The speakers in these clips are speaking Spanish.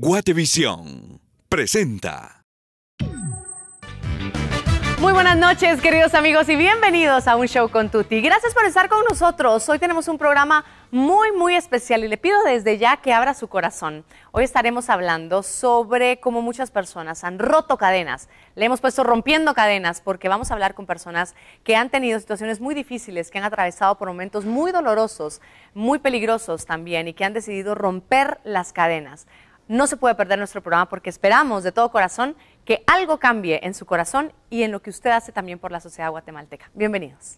Guatevisión presenta. Muy buenas noches, queridos amigos, y bienvenidos a un show con Tuti. Gracias por estar con nosotros. Hoy tenemos un programa muy, muy especial y le pido desde ya que abra su corazón. Hoy estaremos hablando sobre cómo muchas personas han roto cadenas. Le hemos puesto rompiendo cadenas porque vamos a hablar con personas que han tenido situaciones muy difíciles, que han atravesado por momentos muy dolorosos, muy peligrosos también y que han decidido romper las cadenas. No se puede perder nuestro programa porque esperamos de todo corazón que algo cambie en su corazón y en lo que usted hace también por la sociedad guatemalteca. Bienvenidos.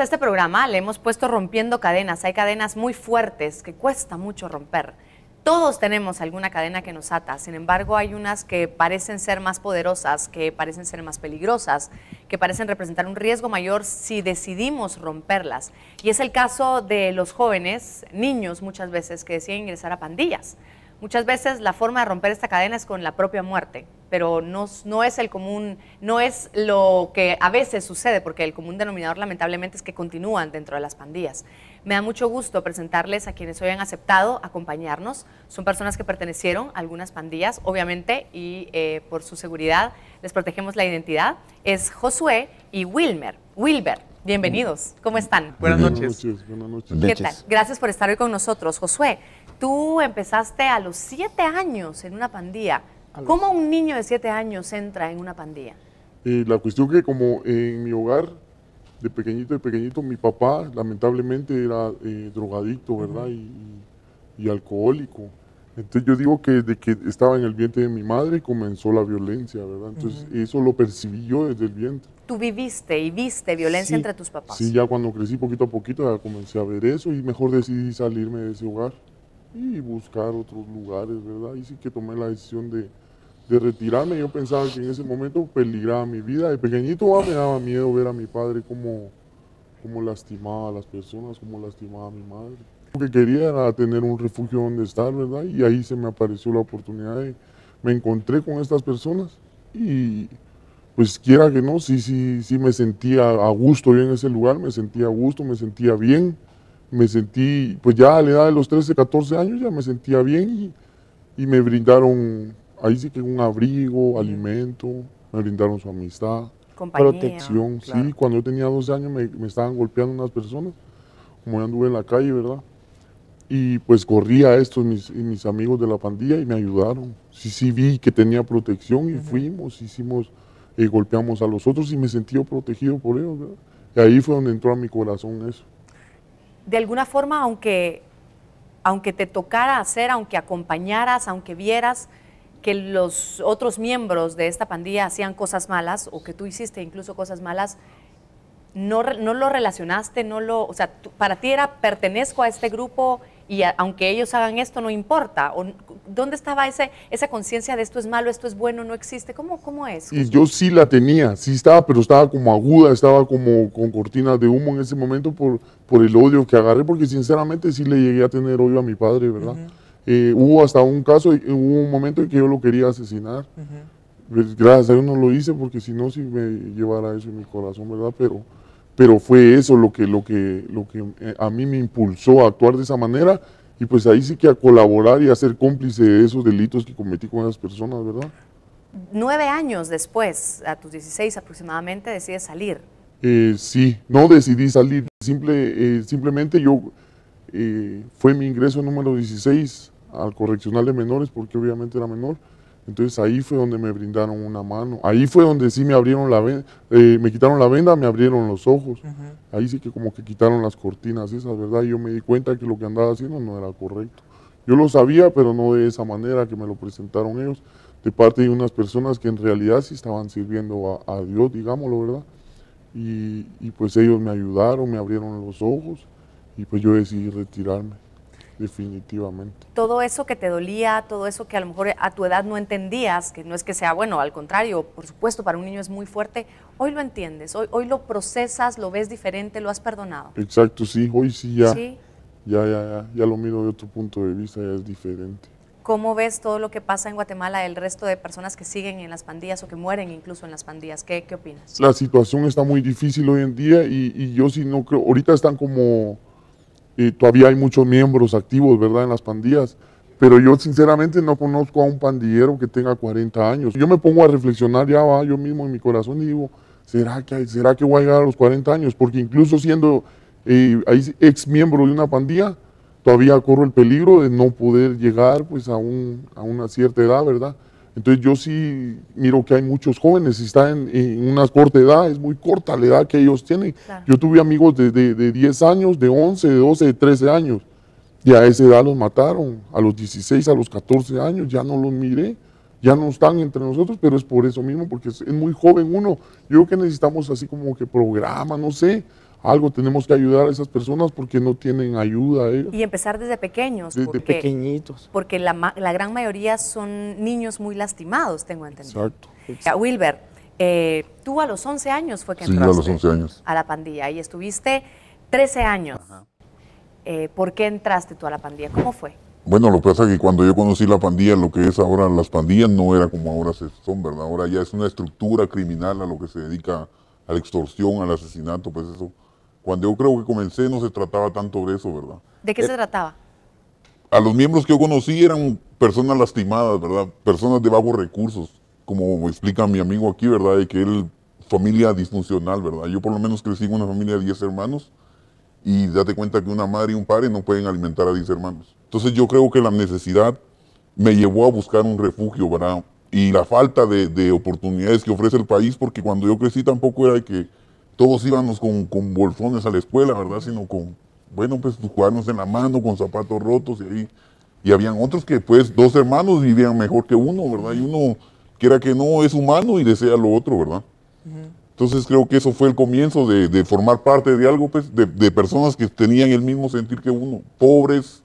a este programa le hemos puesto rompiendo cadenas. Hay cadenas muy fuertes que cuesta mucho romper. Todos tenemos alguna cadena que nos ata, sin embargo hay unas que parecen ser más poderosas, que parecen ser más peligrosas, que parecen representar un riesgo mayor si decidimos romperlas. Y es el caso de los jóvenes, niños muchas veces, que deciden ingresar a pandillas. Muchas veces la forma de romper esta cadena es con la propia muerte, pero no, es el común, no es lo que a veces sucede, porque el común denominador lamentablemente es que continúan dentro de las pandillas. Me da mucho gusto presentarles a quienes hoy han aceptado acompañarnos. Son personas que pertenecieron a algunas pandillas, obviamente, y eh, por su seguridad les protegemos la identidad. Es Josué y Wilmer, Wilber. Bienvenidos, ¿cómo están? Buenas noches. Buenas noches. ¿Qué tal? Gracias por estar hoy con nosotros. Josué, tú empezaste a los siete años en una pandilla. ¿Cómo un niño de siete años entra en una pandilla? Eh, la cuestión que como en mi hogar, de pequeñito, de pequeñito, mi papá lamentablemente era eh, drogadicto, ¿verdad? y, y, alcohólico. Entonces yo digo que desde que estaba en el vientre de mi madre comenzó la violencia, ¿verdad? Entonces eso lo percibí yo desde el vientre. ¿Tú viviste y viste violencia entre tus papás? Sí, ya cuando crecí poquito a poquito ya comencé a ver eso y mejor decidí salirme de ese hogar y buscar otros lugares, ¿verdad? Y sí que tomé la decisión de, retirarme. Yo pensaba que en ese momento peligraba mi vida. De pequeñito ah, me daba miedo ver a mi padre como cómo lastimaba a las personas, cómo lastimaba a mi madre. Lo que quería era tener un refugio donde estar, ¿verdad? Y ahí se me apareció la oportunidad me encontré con estas personas y pues quiera que no, sí, sí, sí me sentía a gusto yo en ese lugar, me sentía a gusto, me sentía bien, me sentí, pues ya a la edad de los 13, 14 años ya me sentía bien y, y me brindaron, ahí sí que un abrigo, alimento, me brindaron su amistad protección. Sí, cuando yo tenía 12 años me, me, estaban golpeando unas personas, como anduve en la calle, ¿verdad? Y pues corrí a estos mis, mis amigos de la pandilla y me ayudaron. Sí, sí, vi que tenía protección y fuimos, hicimos, y eh, golpeamos a los otros y me sentí protegido por ellos, ¿verdad? Y ahí fue donde entró a mi corazón eso. De alguna forma, aunque, aunque te tocara hacer, aunque acompañaras, aunque vieras, que los otros miembros de esta pandilla hacían cosas malas o que tú hiciste incluso cosas malas, no, no lo relacionaste, no lo, o sea, para ti era pertenezco a este grupo y aunque ellos hagan esto no importa. ¿Dónde estaba ese, esa conciencia de esto es malo, esto es bueno, no existe? ¿Cómo, cómo es? Y yo sí la tenía, sí estaba, pero estaba como aguda, estaba como con cortinas de humo en ese momento por, por el odio que agarré, porque sinceramente sí le llegué a tener odio a mi padre, ¿verdad? Eh, hubo hasta un caso, hubo un momento en que yo lo quería asesinar. Pues, gracias a Dios no lo hice porque si no, si me llevara eso en mi corazón, ¿verdad? Pero, pero fue eso lo que, lo, que, lo que eh, a mí me impulsó a actuar de esa manera y pues ahí sí que a colaborar y a ser cómplice de esos delitos que cometí con esas personas, ¿verdad? Nueve años después, a tus 16 aproximadamente, decides salir. Eh, sí, no decidí salir. Simple, simplemente yo fue mi ingreso número 16 al correccional de menores, porque obviamente era menor. Entonces ahí fue donde me brindaron una mano. Ahí fue donde sí me abrieron la venda, eh, me quitaron la venda, me abrieron los ojos. Ahí sí que como que quitaron las cortinas esas, ¿verdad? Y yo me di cuenta que lo que andaba haciendo no era correcto. Yo lo sabía, pero no de esa manera que me lo presentaron ellos, de parte de unas personas que en realidad sí estaban sirviendo a, Dios, digámoslo, ¿verdad? y pues ellos me ayudaron, me abrieron los ojos y pues yo decidí retirarme. Definitivamente. Todo eso que te dolía, todo eso que a lo mejor a tu edad no entendías, que no es que sea bueno, al contrario, por supuesto, para un niño es muy fuerte, hoy lo entiendes, hoy, hoy lo procesas, lo ves diferente, lo has perdonado. Exacto, sí, hoy sí ya. ¿Sí? Ya, ya, ya, ya lo miro de otro punto de vista, ya es diferente. ¿Cómo ves todo lo que pasa en Guatemala, el resto de personas que siguen en las pandillas o que mueren incluso en las pandillas? ¿Qué, opinas? La situación está muy difícil hoy en día y, yo sí no creo, ahorita están como todavía hay muchos miembros activos, ¿verdad?, en las pandillas. Pero yo sinceramente no conozco a un pandillero que tenga 40 años. Yo me pongo a reflexionar ya va, yo mismo en mi corazón y digo, ¿será que, ¿será que voy a llegar a los 40 años? Porque incluso siendo eh, ex miembro de una pandilla, todavía corro el peligro de no poder llegar pues, a, a una cierta edad, ¿verdad? Entonces yo sí miro que hay muchos jóvenes, están en, una corta edad, es muy corta la edad que ellos tienen. Yo tuve amigos de, de, 10 años, de 11, de 12, de 13 años, y a esa edad los mataron, a los 16, a los 14 años, ya no los miré, ya no están entre nosotros, pero es por eso mismo, porque es muy joven uno. Yo creo que necesitamos así como que programa, no sé, algo tenemos que ayudar a esas personas porque no tienen ayuda. Eh. Y empezar desde pequeños. Desde pequeñitos. Porque la, gran mayoría son niños muy lastimados, tengo entendido. Exacto. exacto. Wilber, eh, tú a los 11 años fue que sí, entraste. a los 11 años. A la pandilla y estuviste 13 años. Eh, ¿Por qué entraste tú a la pandilla? ¿Cómo fue? Bueno, lo que pasa es que cuando yo conocí la pandilla, lo que es ahora las pandillas no era como ahora son, ¿verdad? Ahora ya es una estructura criminal a lo que se dedica a la extorsión, al asesinato, pues eso cuando yo creo que comencé no se trataba tanto de eso, ¿verdad? ¿De qué se eh, trataba? A los miembros que yo conocí eran personas lastimadas, ¿verdad? Personas de bajos recursos, como explica mi amigo aquí, ¿verdad? De que él, familia disfuncional, ¿verdad? Yo por lo menos crecí en una familia de 10 hermanos y date cuenta que una madre y un padre no pueden alimentar a 10 hermanos. Entonces yo creo que la necesidad me llevó a buscar un refugio, ¿verdad? Y la falta de, de oportunidades que ofrece el país, porque cuando yo crecí tampoco era que todos íbamos con, con, bolsones a la escuela, ¿verdad? Sino con, bueno, pues tus en la mano, con zapatos rotos y ahí. Y habían otros que pues dos hermanos vivían mejor que uno, ¿verdad? Y uno, quiera que no, es humano y desea lo otro, ¿verdad? Entonces creo que eso fue el comienzo de, formar parte de algo, pues, de, de, personas que tenían el mismo sentir que uno, pobres,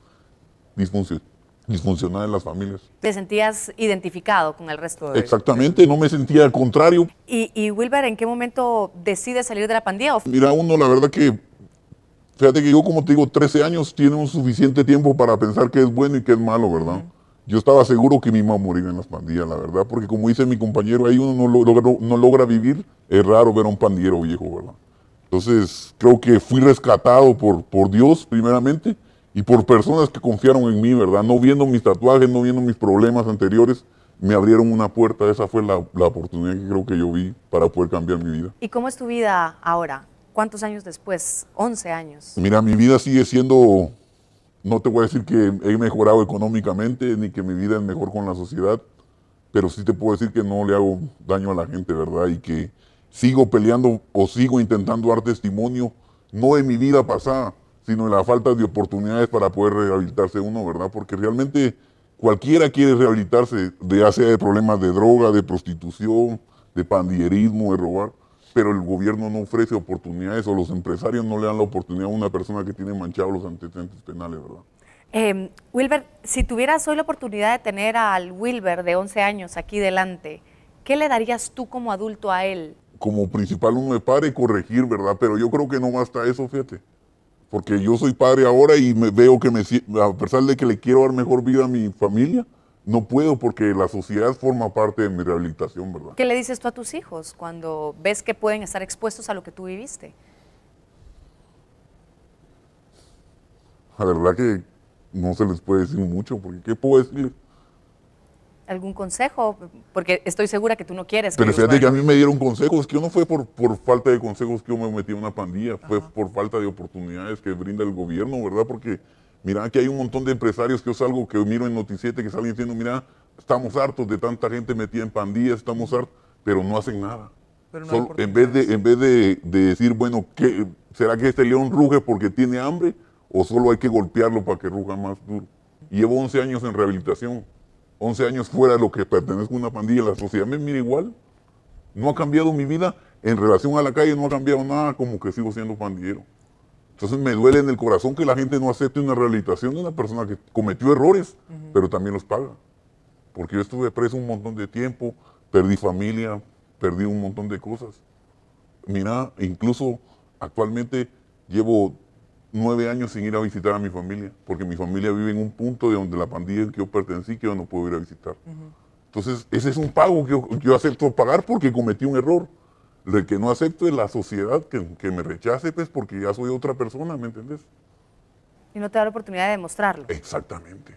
disfuncionales disfuncional en las familias. ¿Te sentías identificado con el resto de Exactamente, no me sentía al contrario. ¿Y, y Wilber, en qué momento decides salir de la pandilla? Mira, uno, la verdad que, fíjate que yo, como te digo, 13 años tiene un suficiente tiempo para pensar qué es bueno y qué es malo, ¿verdad? Yo estaba seguro que mi mamá morir en las pandillas, la verdad, porque como dice mi compañero, ahí uno no logra, no logra vivir. Es raro ver a un pandillero viejo, ¿verdad? Entonces, creo que fui rescatado por, por Dios, primeramente, y por personas que confiaron en mí, ¿verdad? No viendo mis tatuajes, no viendo mis problemas anteriores, me abrieron una puerta. Esa fue la, oportunidad que creo que yo vi para poder cambiar mi vida. ¿Y cómo es tu vida ahora? ¿Cuántos años después? 11 años. Mira, mi vida sigue siendo, no te voy a decir que he mejorado económicamente, ni que mi vida es mejor con la sociedad, pero sí te puedo decir que no le hago daño a la gente, ¿verdad? Y que sigo peleando o sigo intentando dar testimonio, no de mi vida pasada, sino la falta de oportunidades para poder rehabilitarse uno, ¿verdad? Porque realmente cualquiera quiere rehabilitarse, ya sea de problemas de droga, de prostitución, de pandillerismo, de robar, pero el gobierno no ofrece oportunidades o los empresarios no le dan la oportunidad a una persona que tiene manchados los antecedentes penales, ¿verdad? Em, Wilber, si tuvieras hoy la oportunidad de tener al Wilber de 11 años aquí delante, ¿qué le darías tú como adulto a él? Como principal uno de padre, corregir, ¿verdad? Pero yo creo que no basta eso, fíjate porque yo soy padre ahora y me veo que me, a pesar de que le quiero dar mejor vida a mi familia, no puedo porque la sociedad forma parte de mi rehabilitación, ¿verdad? ¿Qué le dices tú a tus hijos cuando ves que pueden estar expuestos a lo que tú viviste? La verdad que no se les puede decir mucho, porque ¿qué puedo decir? algún consejo? Porque estoy segura que tú no quieres. Pero fíjate que a mí me dieron consejos, que no fue por, falta de consejos que yo me metí en una pandilla, fue por falta de oportunidades que brinda el gobierno, ¿verdad? Porque mira que hay un montón de empresarios que yo salgo, que miro en Noticiete, que salen diciendo, mira, estamos hartos de tanta gente metida en pandillas, estamos hartos, pero no hacen nada. en vez, de, en vez de, decir, bueno, ¿qué, ¿será que este león ruge porque tiene hambre? ¿O solo hay que golpearlo para que ruja más duro? Llevo 11 años en rehabilitación. 11 años fuera de lo que pertenezco a una pandilla, la sociedad me mira igual. No ha cambiado mi vida en relación a la calle, no ha cambiado nada, como que sigo siendo pandillero. Entonces me duele en el corazón que la gente no acepte una rehabilitación de una persona que cometió errores, pero también los paga. Porque yo estuve preso un montón de tiempo, perdí familia, perdí un montón de cosas. Mira, incluso actualmente llevo nueve años sin ir a visitar a mi familia, porque mi familia vive en un punto de donde la pandilla en que yo pertenecí, que yo no puedo ir a visitar. Entonces, ese es un pago que yo, acepto pagar porque cometí un error. Lo que no acepto es la sociedad que, me rechace, pues porque ya soy otra persona, ¿me entendés? Y no te da la oportunidad de demostrarlo. Exactamente.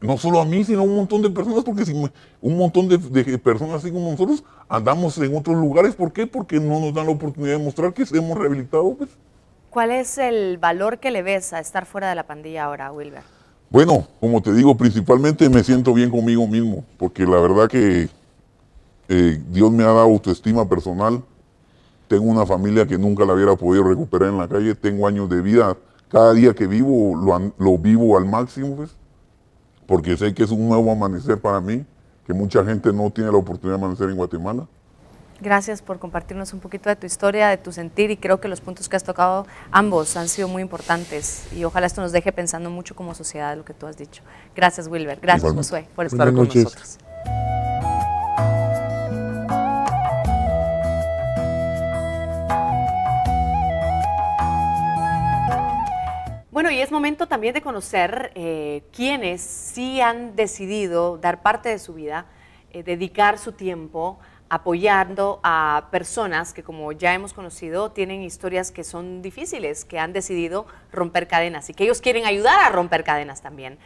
No solo a mí, sino a un montón de personas, porque si un montón de, personas así como nosotros andamos en otros lugares, ¿por qué? Porque no nos dan la oportunidad de mostrar que hemos rehabilitado, pues. ¿Cuál es el valor que le ves a estar fuera de la pandilla ahora, Wilber? Bueno, como te digo, principalmente me siento bien conmigo mismo, porque la verdad que eh, Dios me ha dado autoestima personal. Tengo una familia que nunca la hubiera podido recuperar en la calle. Tengo años de vida. Cada día que vivo lo, vivo al máximo, pues, porque sé que es un nuevo amanecer para mí, que mucha gente no tiene la oportunidad de amanecer en Guatemala. Gracias por compartirnos un poquito de tu historia, de tu sentir y creo que los puntos que has tocado ambos han sido muy importantes y ojalá esto nos deje pensando mucho como sociedad lo que tú has dicho. Gracias Wilber, gracias Josué por estar con nosotros. Bueno, y es momento también de conocer eh, quienes sí han decidido dar parte de su vida, eh, dedicar su tiempo apoyando a personas que, como ya hemos conocido, tienen historias que son difíciles, que han decidido romper cadenas y que ellos quieren ayudar a romper cadenas también.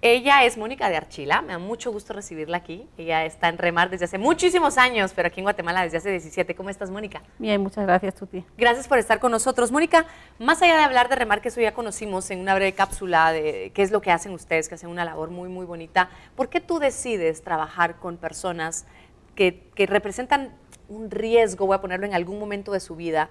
Ella es Mónica de Archila, me da mucho gusto recibirla aquí. Ella está en Remar desde hace muchísimos años, pero aquí en Guatemala desde hace 17. ¿Cómo estás, Mónica? Bien, muchas gracias, Tuti. Gracias por estar con nosotros. Mónica, más allá de hablar de Remar, que eso ya conocimos en una breve cápsula de qué es lo que hacen ustedes, que hacen una labor muy, muy bonita, ¿por qué tú decides trabajar con personas que, representan un riesgo, voy a ponerlo en algún momento de su vida,